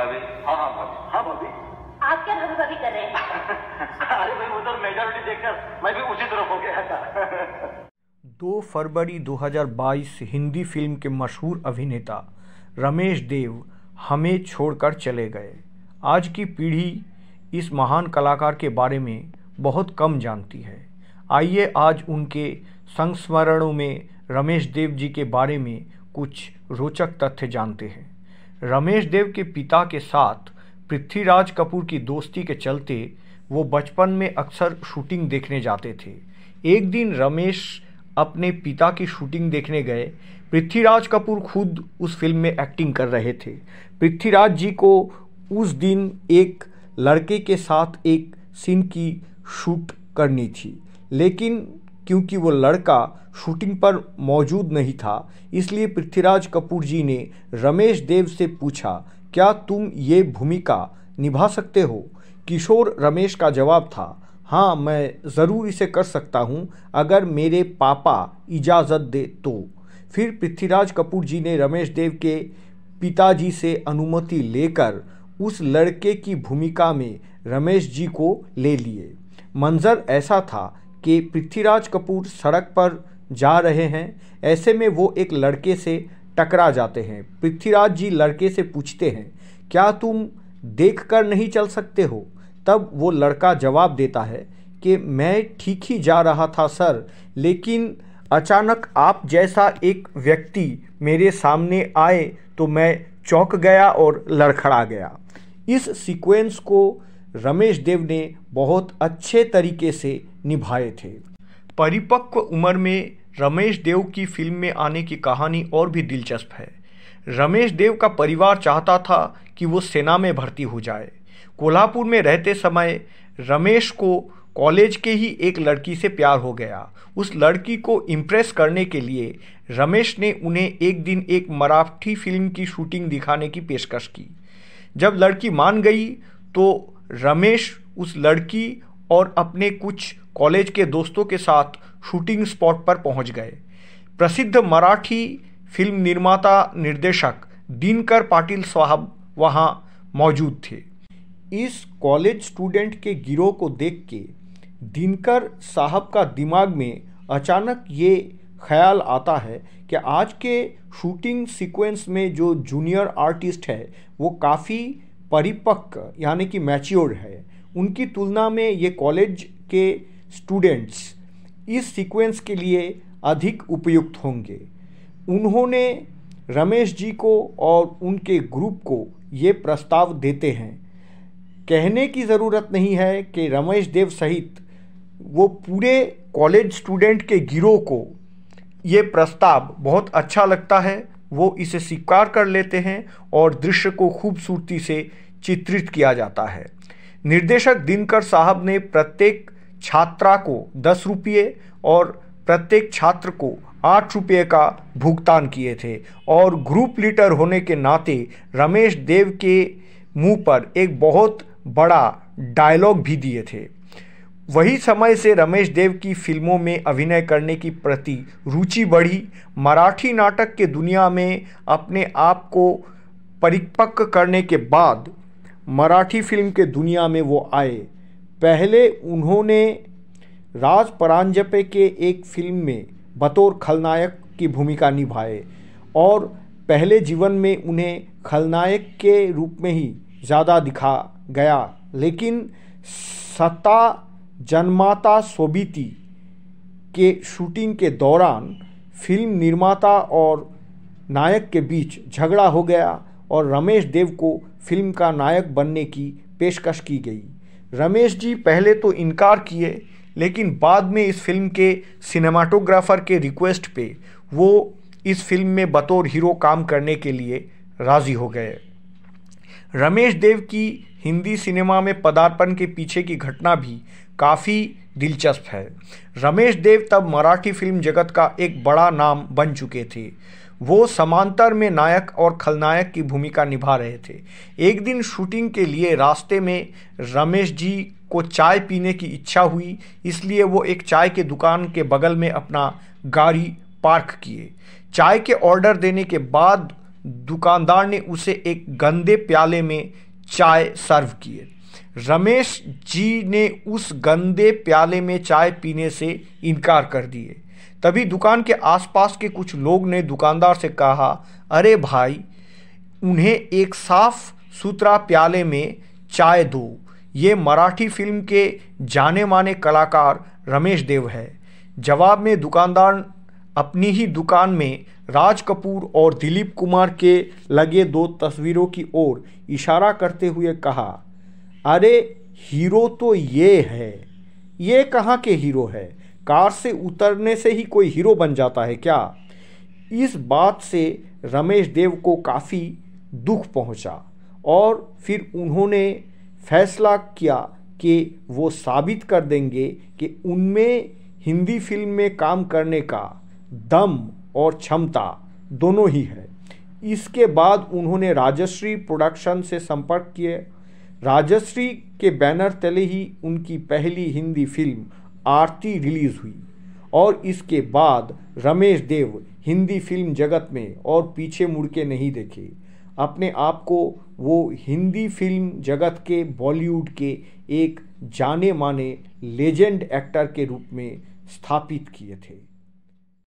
भाभी हाँ हाँ भाभी हाँ भाभी आप क्या भाभी भाभी कर रहे हैं अरे भाई उधर मेजोरिटी देखकर मैं भी उसी तरफ हो गया था दो फरवरी 2022 हिंदी फिल्म के मशहूर अभिनेता रमेश देव हमें छोड़कर चले गए आज की पीढ़ी इस महान कलाकार के बारे में बहुत कम जानती है आइए आज उनके संस्मरणों में रमेश देव जी के बारे में कुछ रोचक तथ्य जानते हैं रमेश देव के पिता के साथ पृथ्वीराज कपूर की दोस्ती के चलते वो बचपन में अक्सर शूटिंग देखने जाते थे एक दिन रमेश अपने पिता की शूटिंग देखने गए पृथ्वीराज कपूर खुद उस फिल्म में एक्टिंग कर रहे थे पृथ्वीराज जी को उस दिन एक लड़के के साथ एक सीन की शूट करनी थी लेकिन क्योंकि वो लड़का शूटिंग पर मौजूद नहीं था इसलिए पृथ्वीराज कपूर जी ने रमेश देव से पूछा क्या तुम ये भूमिका निभा सकते हो किशोर रमेश का जवाब था हाँ मैं ज़रूर इसे कर सकता हूँ अगर मेरे पापा इजाज़त दे तो फिर पृथ्वीराज कपूर जी ने रमेश देव के पिताजी से अनुमति लेकर उस लड़के की भूमिका में रमेश जी को ले लिए मंज़र ऐसा था कि पृथ्वीराज कपूर सड़क पर जा रहे हैं ऐसे में वो एक लड़के से टकरा जाते हैं पृथ्वीराज जी लड़के से पूछते हैं क्या तुम देख कर नहीं चल सकते हो तब वो लड़का जवाब देता है कि मैं ठीक ही जा रहा था सर लेकिन अचानक आप जैसा एक व्यक्ति मेरे सामने आए तो मैं चौंक गया और लड़खड़ा गया इस सीक्वेंस को रमेश देव ने बहुत अच्छे तरीके से निभाए थे परिपक्व उम्र में रमेश देव की फिल्म में आने की कहानी और भी दिलचस्प है रमेश देव का परिवार चाहता था कि वो सेना में भर्ती हो जाए कोल्हापुर में रहते समय रमेश को कॉलेज के ही एक लड़की से प्यार हो गया उस लड़की को इम्प्रेस करने के लिए रमेश ने उन्हें एक दिन एक मराठी फिल्म की शूटिंग दिखाने की पेशकश की जब लड़की मान गई तो रमेश उस लड़की और अपने कुछ कॉलेज के दोस्तों के साथ शूटिंग स्पॉट पर पहुंच गए प्रसिद्ध मराठी फिल्म निर्माता निर्देशक दिनकर पाटिल साहब वहाँ मौजूद थे इस कॉलेज स्टूडेंट के गिरोह को देख के दिनकर साहब का दिमाग में अचानक ये ख्याल आता है कि आज के शूटिंग सीक्वेंस में जो जूनियर आर्टिस्ट है वो काफ़ी परिपक्व यानी कि मैच्योर है उनकी तुलना में ये कॉलेज के स्टूडेंट्स इस सीक्वेंस के लिए अधिक उपयुक्त होंगे उन्होंने रमेश जी को और उनके ग्रुप को ये प्रस्ताव देते हैं कहने की ज़रूरत नहीं है कि रमेश देव सहित वो पूरे कॉलेज स्टूडेंट के गिरोह को ये प्रस्ताव बहुत अच्छा लगता है वो इसे स्वीकार कर लेते हैं और दृश्य को खूबसूरती से चित्रित किया जाता है निर्देशक दिनकर साहब ने प्रत्येक छात्रा को दस रुपये और प्रत्येक छात्र को आठ रुपये का भुगतान किए थे और ग्रुप लीडर होने के नाते रमेश देव के मुंह पर एक बहुत बड़ा डायलॉग भी दिए थे वही समय से रमेश देव की फिल्मों में अभिनय करने की प्रति रुचि बढ़ी मराठी नाटक के दुनिया में अपने आप को परिपक्व करने के बाद मराठी फिल्म के दुनिया में वो आए पहले उन्होंने राज परांजपे के एक फिल्म में बतौर खलनायक की भूमिका निभाए और पहले जीवन में उन्हें खलनायक के रूप में ही ज़्यादा दिखा गया लेकिन सत्ता जन्माता सोबीती के शूटिंग के दौरान फिल्म निर्माता और नायक के बीच झगड़ा हो गया और रमेश देव को फिल्म का नायक बनने की पेशकश की गई रमेश जी पहले तो इनकार किए लेकिन बाद में इस फिल्म के सिनेमाटोग्राफर के रिक्वेस्ट पे वो इस फिल्म में बतौर हीरो काम करने के लिए राज़ी हो गए रमेश देव की हिंदी सिनेमा में पदार्पण के पीछे की घटना भी काफ़ी दिलचस्प है रमेश देव तब मराठी फिल्म जगत का एक बड़ा नाम बन चुके थे वो समांतर में नायक और खलनायक की भूमिका निभा रहे थे एक दिन शूटिंग के लिए रास्ते में रमेश जी को चाय पीने की इच्छा हुई इसलिए वो एक चाय के दुकान के बगल में अपना गाड़ी पार्क किए चाय के ऑर्डर देने के बाद दुकानदार ने उसे एक गंदे प्याले में चाय सर्व किए रमेश जी ने उस गंदे प्याले में चाय पीने से इनकार कर दिए तभी दुकान के आसपास के कुछ लोग ने दुकानदार से कहा अरे भाई उन्हें एक साफ सुथरा प्याले में चाय दो ये मराठी फिल्म के जाने माने कलाकार रमेश देव है जवाब में दुकानदार अपनी ही दुकान में राज कपूर और दिलीप कुमार के लगे दो तस्वीरों की ओर इशारा करते हुए कहा अरे हीरो तो ये है ये कहाँ के हीरो है कार से उतरने से ही कोई हीरो बन जाता है क्या इस बात से रमेश देव को काफ़ी दुख पहुंचा और फिर उन्होंने फैसला किया कि वो साबित कर देंगे कि उनमें हिंदी फिल्म में काम करने का दम और क्षमता दोनों ही है इसके बाद उन्होंने राजश्री प्रोडक्शन से संपर्क किए राजश्री के बैनर तले ही उनकी पहली हिंदी फिल्म आरती रिलीज़ हुई और इसके बाद रमेश देव हिंदी फिल्म जगत में और पीछे मुड़ के नहीं देखे अपने आप को वो हिंदी फिल्म जगत के बॉलीवुड के एक जाने माने लेजेंड एक्टर के रूप में स्थापित किए थे